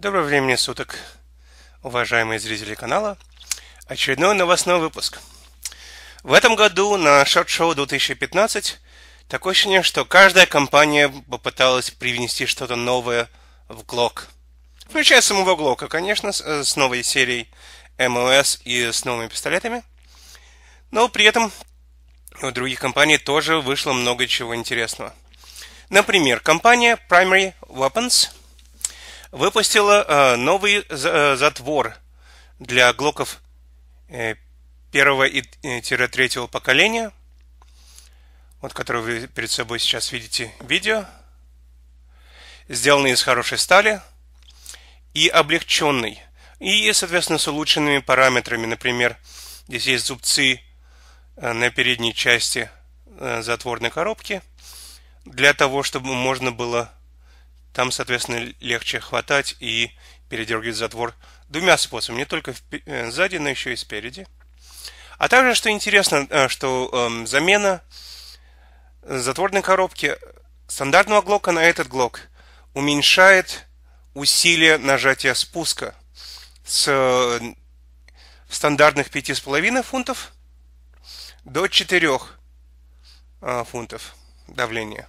Доброго времени суток, уважаемые зрители канала. Очередной новостной выпуск. В этом году на Шорт Шоу 2015 такое ощущение, что каждая компания попыталась привнести что-то новое в глок. Включая самого Глока, конечно, с э, новой серией MOS и с новыми пистолетами. Но при этом у других компаний тоже вышло много чего интересного. Например, компания Primary Weapons – выпустила э, новый э, затвор для глоков э, первого и третьего поколения, вот который вы перед собой сейчас видите видео, сделанный из хорошей стали и облегченный, и, соответственно, с улучшенными параметрами. Например, здесь есть зубцы на передней части затворной коробки для того, чтобы можно было там, соответственно, легче хватать и передергивать затвор двумя способами, не только э, сзади, но еще и спереди. А также, что интересно, э, что эм, замена затворной коробки стандартного глока на этот глок уменьшает усилие нажатия спуска с э, стандартных 5,5 фунтов до 4 фунтов давления.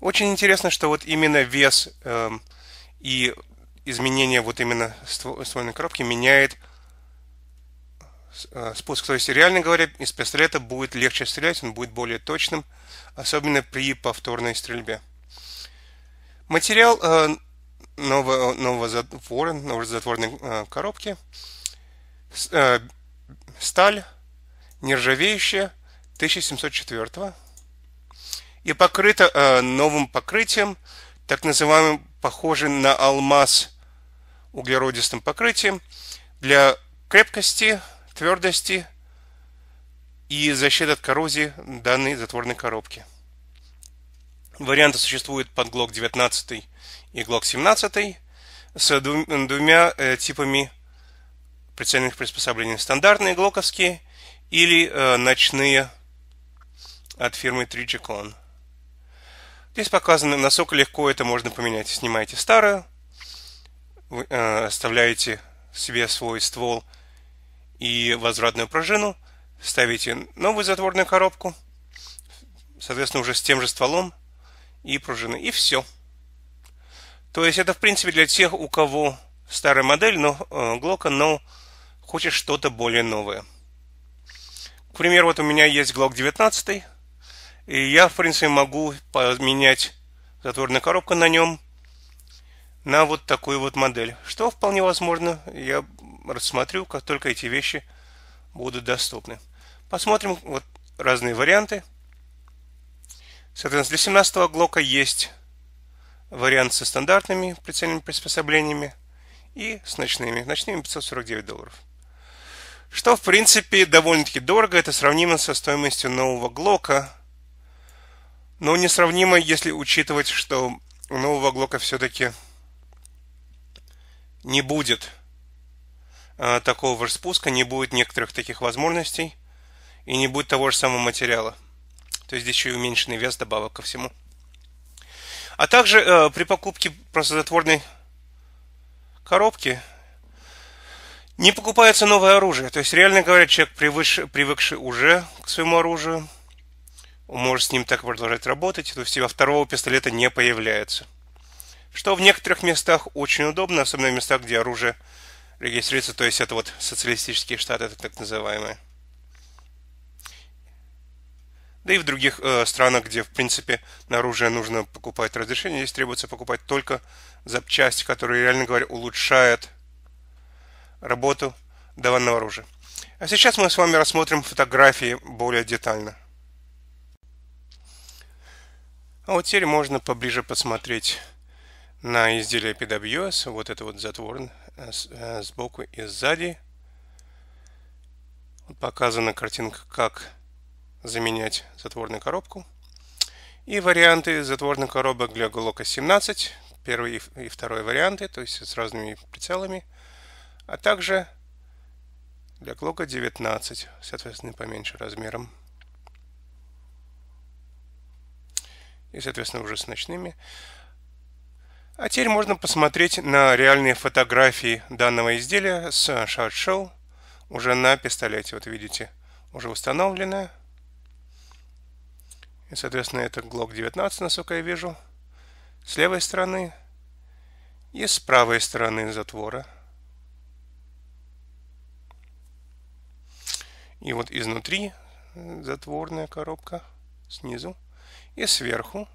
Очень интересно, что вот именно вес э, и изменение вот именно ствольной коробки меняет э, спуск. То есть, реально говоря, из пистолета будет легче стрелять, он будет более точным, особенно при повторной стрельбе. Материал э, нового, нового затвора, новой затворной э, коробки. С, э, сталь нержавеющая 1704 и покрыта э, новым покрытием, так называемым похожим на алмаз углеродистым покрытием для крепкости, твердости и защиты от коррозии данной затворной коробки. Варианты существуют под глок 19 и глок 17 с двумя э, типами прицельных приспособлений. Стандартные глоковские или э, ночные от фирмы Trigicon. Здесь показано, насколько легко это можно поменять. Снимаете старую, вы, э, оставляете себе свой ствол и возвратную пружину, ставите новую затворную коробку, соответственно, уже с тем же стволом и пружиной, и все. То есть это, в принципе, для тех, у кого старая модель но, э, Глока, но хочет что-то более новое. К примеру, вот у меня есть Глок 19, и я, в принципе, могу поменять затворную коробку на нем на вот такую вот модель. Что вполне возможно, я рассмотрю, как только эти вещи будут доступны. Посмотрим вот разные варианты. Соответственно, для 17 глока есть вариант со стандартными прицельными приспособлениями и с ночными. Ночными 549 долларов. Что, в принципе, довольно-таки дорого. Это сравнимо со стоимостью нового Глока, но ну, несравнимо, если учитывать, что нового Глока все-таки не будет а, такого же спуска, не будет некоторых таких возможностей и не будет того же самого материала. То есть здесь еще и уменьшенный вес добавок ко всему. А также э, при покупке прозатворной коробки не покупается новое оружие. То есть, реально говоря, человек, привыш, привыкший уже к своему оружию, может с ним так продолжать работать, то есть у второго пистолета не появляется. Что в некоторых местах очень удобно, особенно в местах, где оружие регистрируется, то есть это вот социалистические штаты, так называемые. Да и в других э, странах, где, в принципе, на оружие нужно покупать разрешение, здесь требуется покупать только запчасти, которые, реально говоря, улучшают работу данного оружия. А сейчас мы с вами рассмотрим фотографии более детально. А вот теперь можно поближе посмотреть на изделие PWS. Вот это вот затвор э, э, сбоку и сзади. Показана картинка, как заменять затворную коробку. И варианты затворных коробок для Глока 17. Первый и второй варианты, то есть с разными прицелами. А также для Глока 19, соответственно, поменьше размером. и, соответственно, уже с ночными. А теперь можно посмотреть на реальные фотографии данного изделия с Shot Shell уже на пистолете. Вот видите, уже установленное. И, соответственно, это Glock 19, насколько я вижу. С левой стороны и с правой стороны затвора. И вот изнутри затворная коробка снизу и сверху.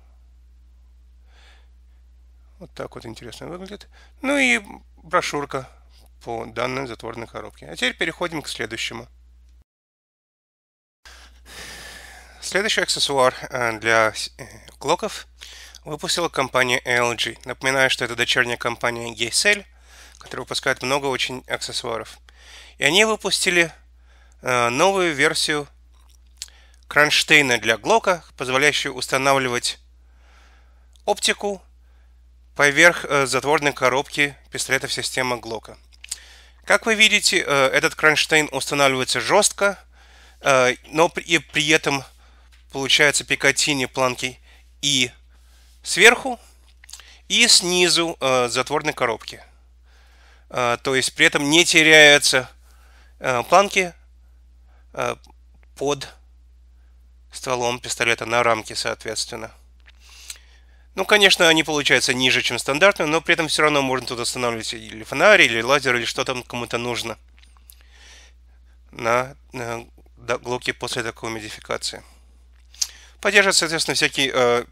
Вот так вот интересно выглядит. Ну и брошюрка по данной затворной коробке. А теперь переходим к следующему. Следующий аксессуар э, для клоков э, выпустила компания LG. Напоминаю, что это дочерняя компания Gesell, которая выпускает много очень аксессуаров. И они выпустили э, новую версию кронштейна для Глока, позволяющего устанавливать оптику поверх э, затворной коробки пистолетов системы Глока. Как вы видите, э, этот кронштейн устанавливается жестко, э, но при, при этом получается пикатини планки и сверху, и снизу затворной коробки. То есть при этом не теряются планки под стволом пистолета на рамке, соответственно. Ну, конечно, они получаются ниже, чем стандартные, но при этом все равно можно тут устанавливать или фонарь, или лазер, или что там кому-то нужно на, на глоки после такой модификации. Поддерживают, соответственно, всякие э,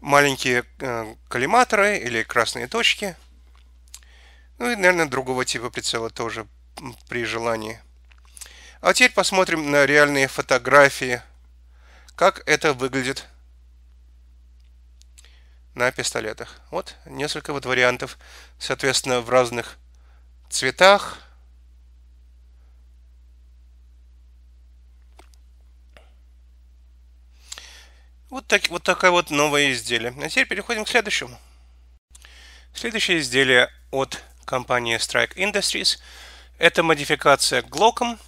маленькие э, коллиматоры или красные точки. Ну и, наверное, другого типа прицела тоже при желании. А теперь посмотрим на реальные фотографии как это выглядит на пистолетах? Вот несколько вот вариантов, соответственно, в разных цветах. Вот, так, вот такое вот новое изделие. А теперь переходим к следующему. Следующее изделие от компании Strike Industries. Это модификация Glock'ом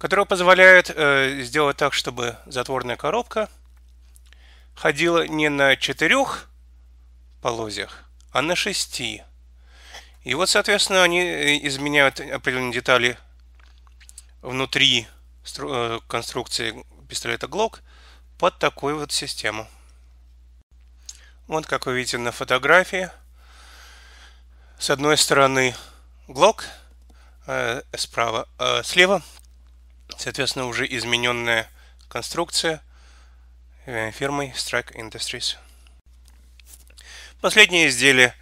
которая позволяет э, сделать так, чтобы затворная коробка ходила не на четырех полозьях, а на шести. И вот, соответственно, они э, изменяют определенные детали внутри э, конструкции пистолета Glock под такую вот систему. Вот, как вы видите на фотографии, с одной стороны Glock, э, справа, э, слева Соответственно, уже измененная конструкция э, фирмой Strike Industries. Последнее изделие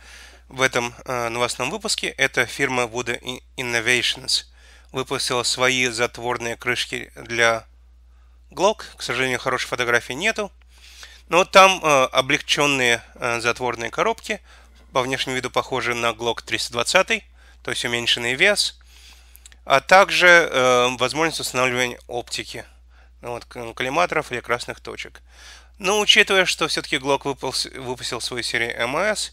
в этом э, новостном выпуске это фирма Wood Innovations. Выпустила свои затворные крышки для Glock. К сожалению, хорошей фотографии нету. Но там э, облегченные э, затворные коробки, по внешнему виду похожи на Glock 320, то есть уменьшенный вес, а также э, возможность устанавливания оптики ну, вот, коллиматоров или красных точек. Но учитывая, что все-таки Glock выпусти, выпустил свою серию MS,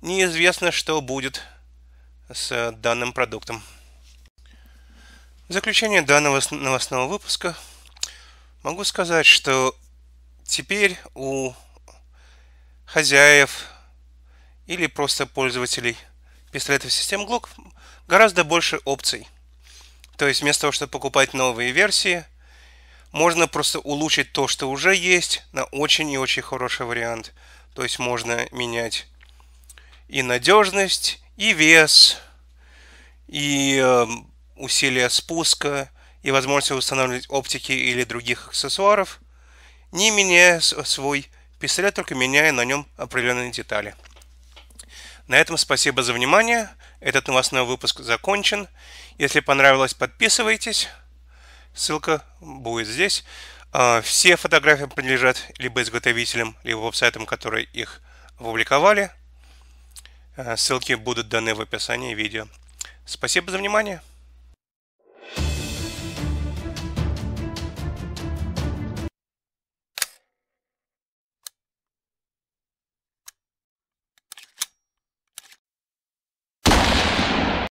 неизвестно, что будет с данным продуктом. В заключение данного новостного выпуска могу сказать, что теперь у хозяев или просто пользователей пистолетов систем Glock гораздо больше опций – то есть вместо того, чтобы покупать новые версии, можно просто улучшить то, что уже есть, на очень и очень хороший вариант. То есть можно менять и надежность, и вес, и э, эм, усилие спуска, и возможность устанавливать оптики или других аксессуаров, не меняя свой пистолет, только меняя на нем определенные детали. На этом спасибо за внимание. Этот новостной выпуск закончен. Если понравилось, подписывайтесь. Ссылка будет здесь. А, все фотографии принадлежат либо изготовителям, либо веб-сайтам, которые их опубликовали. А, ссылки будут даны в описании видео. Спасибо за внимание.